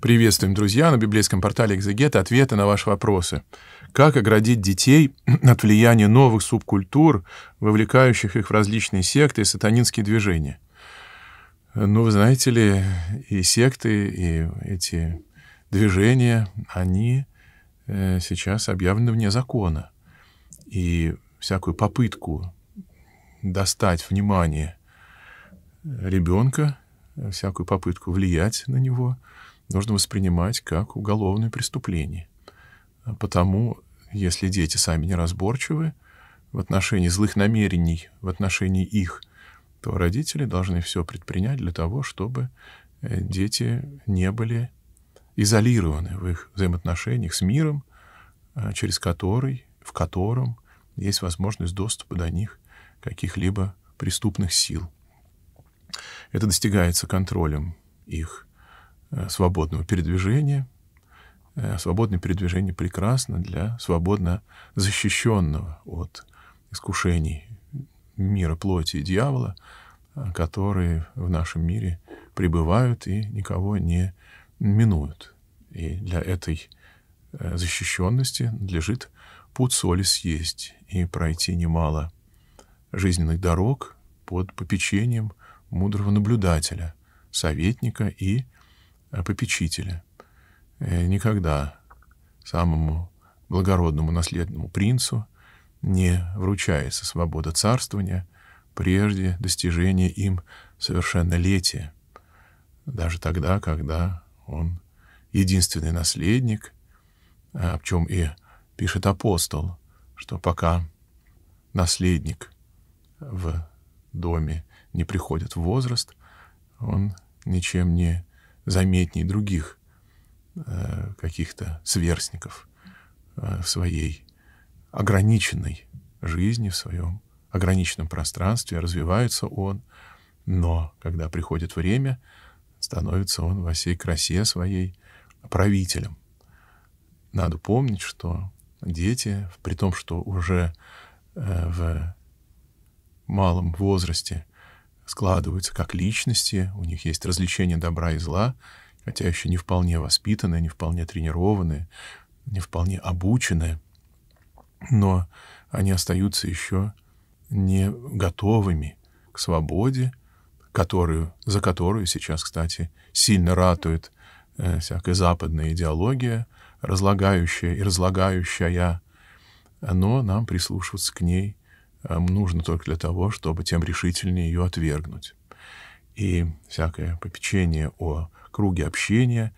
Приветствуем, друзья, на библейском портале «Экзегета» ответы на ваши вопросы. Как оградить детей от влияния новых субкультур, вовлекающих их в различные секты и сатанинские движения? Ну, вы знаете ли, и секты, и эти движения, они э, сейчас объявлены вне закона. И всякую попытку достать внимание ребенка, всякую попытку влиять на него — нужно воспринимать как уголовное преступление. А потому, если дети сами неразборчивы в отношении злых намерений, в отношении их, то родители должны все предпринять для того, чтобы э, дети не были изолированы в их взаимоотношениях с миром, а, через который, в котором есть возможность доступа до них каких-либо преступных сил. Это достигается контролем их Э, свободного передвижения. Э, свободное передвижение прекрасно для свободно защищенного от искушений мира плоти и дьявола, э, которые в нашем мире пребывают и никого не минуют. И для этой защищенности лежит путь соли съесть и пройти немало жизненных дорог под попечением мудрого наблюдателя, советника и Э, попечителя. Э, никогда самому благородному наследному принцу не вручается свобода царствования прежде достижения им совершеннолетия, даже тогда, когда он единственный наследник, э, о чем и пишет апостол, что пока наследник в доме не приходит в возраст, он ничем не заметнее других э, каких-то сверстников э, в своей ограниченной жизни, в своем ограниченном пространстве, развивается он, но когда приходит время, становится он во всей красе своей правителем. Надо помнить, что дети, при том, что уже э, в малом возрасте – складываются как личности, у них есть развлечение добра и зла, хотя еще не вполне воспитанные, не вполне тренированные, не вполне обученные, но они остаются еще не готовыми к свободе, которую, за которую сейчас, кстати, сильно ратует э, всякая западная идеология, разлагающая и разлагающая, но нам прислушиваться к ней нужно только для того, чтобы тем решительнее ее отвергнуть. И всякое попечение о круге общения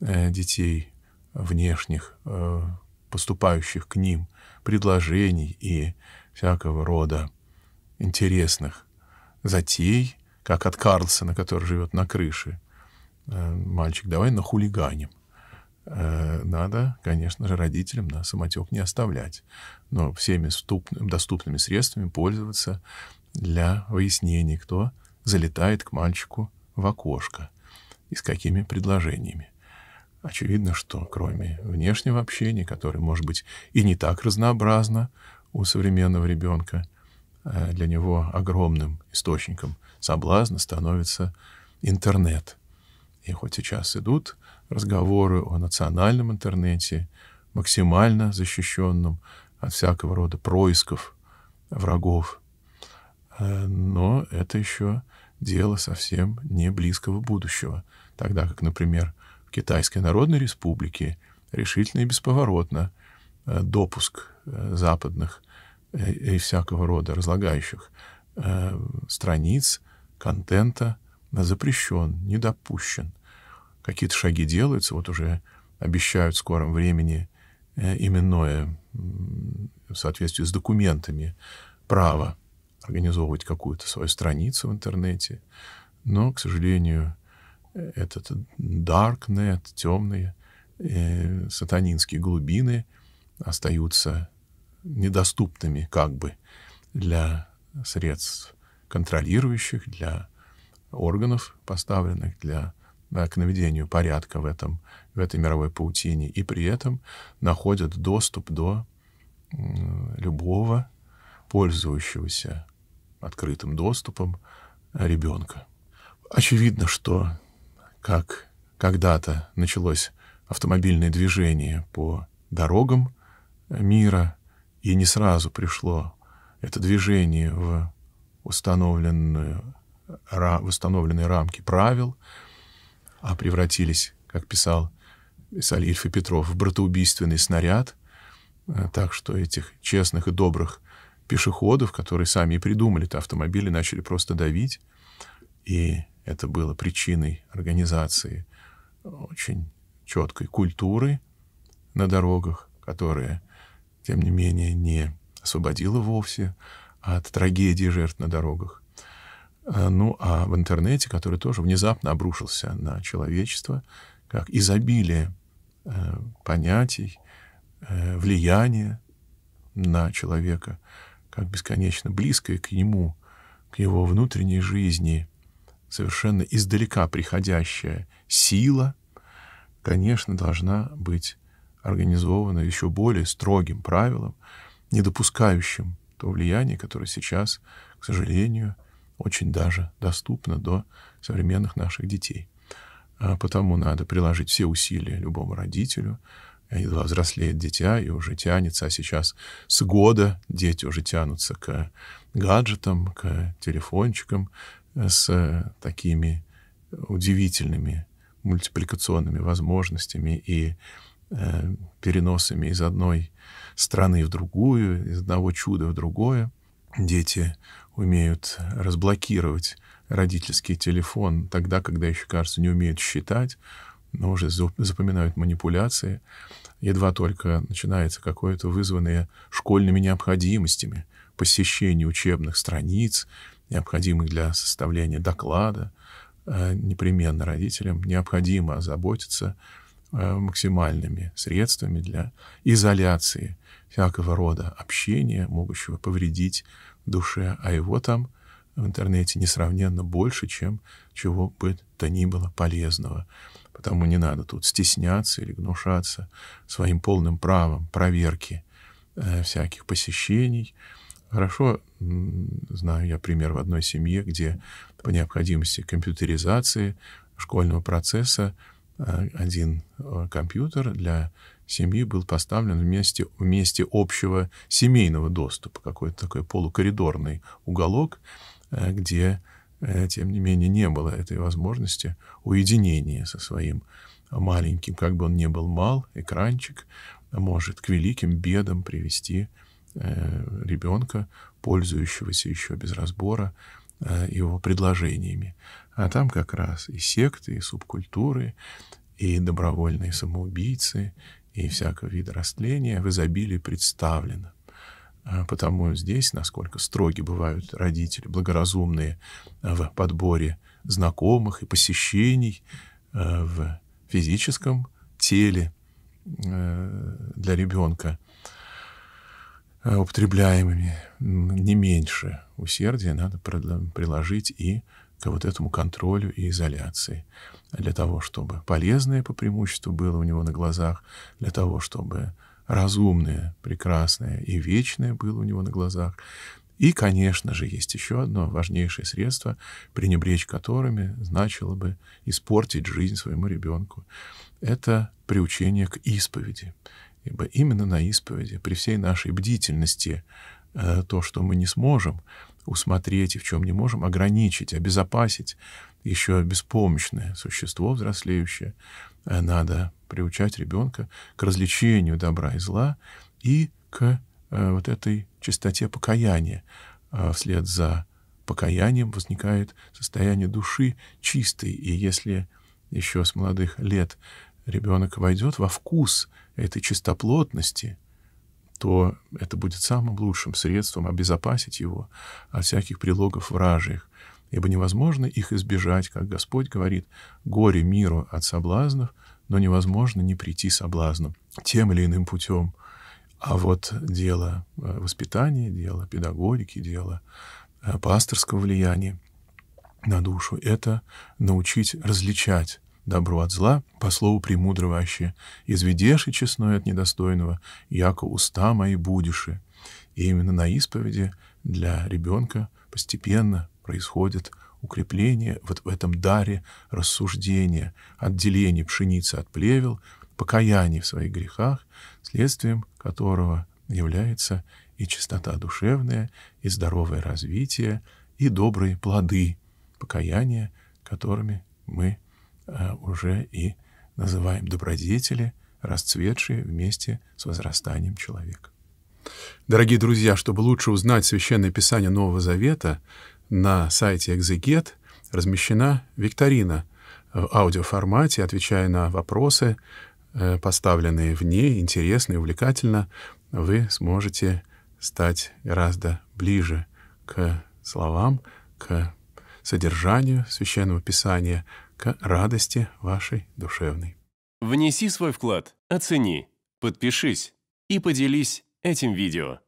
э, детей, внешних, э, поступающих к ним, предложений и всякого рода интересных затей, как от Карлсона, который живет на крыше. Э, «Мальчик, давай нахулиганим». Э, надо, конечно же, родителям на самотек не оставлять, но всеми доступными средствами пользоваться для выяснения, кто залетает к мальчику в окошко и с какими предложениями. Очевидно, что кроме внешнего общения, которое может быть и не так разнообразно у современного ребенка, э, для него огромным источником соблазна становится интернет – и хоть сейчас идут разговоры о национальном интернете, максимально защищенном от всякого рода происков врагов, э, но это еще дело совсем не близкого будущего, тогда как, например, в Китайской Народной Республике решительно и бесповоротно э, допуск э, западных и всякого рода разлагающих страниц, контента запрещен, недопущен. Какие-то шаги делаются, вот уже обещают в скором времени э, именное в соответствии с документами право организовывать какую-то свою страницу в интернете. Но, к сожалению, этот darknet, темные, э, сатанинские глубины остаются недоступными как бы для средств контролирующих, для органов, поставленных для э, к наведению порядка в, этом, в этой мировой паутине, и при этом находят доступ до любого пользующегося открытым доступом э, ребенка. Очевидно, что как когда-то началось автомобильное движение по дорогам э, мира, и не сразу пришло это движение в установленную восстановленные рамки правил, а превратились, как писал писали Ильф и Петров, в братоубийственный снаряд, э, так что этих честных и добрых пешеходов, которые сами и придумали-то автомобили, начали просто давить, и это было причиной организации очень четкой культуры на дорогах, которая, тем не менее, не освободила вовсе от трагедии жертв на дорогах, а, ну а в интернете, который тоже внезапно обрушился на человечество, как изобилие э, понятий, э, влияние на человека, как бесконечно близкое к нему, к его внутренней жизни, совершенно издалека приходящая сила, конечно, должна быть организована еще более строгим правилом, не допускающим то влияние, которое сейчас, к сожалению, очень даже доступно до современных наших детей. А потому надо приложить все усилия любому родителю. Едва взрослеет дитя и уже тянется, а сейчас с года дети уже тянутся к гаджетам, к телефончикам э, с такими удивительными мультипликационными возможностями и э, переносами из одной страны в другую, из одного чуда в другое дети умеют разблокировать родительский телефон тогда, когда еще, кажется, не умеют считать, но уже запоминают манипуляции. Едва только начинается какое-то вызванное школьными необходимостями, посещение учебных страниц, необходимых для составления доклада, э, непременно родителям необходимо озаботиться э, максимальными средствами для изоляции всякого рода общения, могущего повредить душе, а его там в интернете несравненно больше, чем чего бы то ни было полезного. Потому не надо тут стесняться или гнушаться своим полным правом проверки э, всяких посещений. Хорошо знаю я пример в одной семье, где по необходимости компьютеризации школьного процесса Э, один э, компьютер для семьи был поставлен вместе, месте общего семейного доступа, какой-то такой полукоридорный уголок, э, где, тем не менее, не было этой возможности уединения со своим маленьким, как бы он ни был мал, экранчик может к великим бедам привести ребенка, пользующегося еще без разбора его предложениями. А там как раз и секты, и субкультуры, и добровольные самоубийцы, и всякого вида растления в изобилии представлено. А потому здесь, насколько строги бывают родители, благоразумные в подборе знакомых и посещений э, в физическом теле э, для ребенка, э, употребляемыми не меньше усердия надо приложить и к вот этому контролю и изоляции, для того, чтобы полезное по преимуществу было у него на глазах, для того, чтобы разумное, прекрасное и вечное было у него на глазах. И, конечно же, есть еще одно важнейшее средство, пренебречь которыми значило бы испортить жизнь своему ребенку. Это приучение к исповеди. Ибо именно на исповеди, при всей нашей бдительности, э, то, что мы не сможем, усмотреть и в чем не можем, ограничить, обезопасить еще беспомощное существо взрослеющее. Э, надо приучать ребенка к развлечению добра и зла и к э, вот этой чистоте покаяния. А вслед за покаянием возникает состояние души чистой. И если еще с молодых лет ребенок войдет во вкус этой чистоплотности, то это будет самым лучшим средством обезопасить его от всяких прилогов вражьих, ибо невозможно их избежать, как Господь говорит, горе миру от соблазнов, но невозможно не прийти соблазном тем или иным путем. А вот дело э, воспитания, дело педагогики, дело э, пасторского влияния на душу — это научить различать добро от зла, по слову премудрого аще, изведеши честное от недостойного, яко уста мои будеши». И именно на исповеди для ребенка постепенно происходит укрепление вот в этом даре рассуждения, отделение пшеницы от плевел, покаяние в своих грехах, следствием которого является и чистота душевная, и здоровое развитие, и добрые плоды покаяния, которыми мы Э, уже и называем добродетели, расцветшие вместе с возрастанием человека. Дорогие друзья, чтобы лучше узнать Священное Писание Нового Завета, на сайте «Экзегет» размещена викторина в аудиоформате, отвечая на вопросы, э, поставленные в ней, интересно и увлекательно, вы сможете стать гораздо ближе к словам, к содержанию Священного Писания, к радости вашей душевной. Внеси свой вклад, оцени, подпишись и поделись этим видео.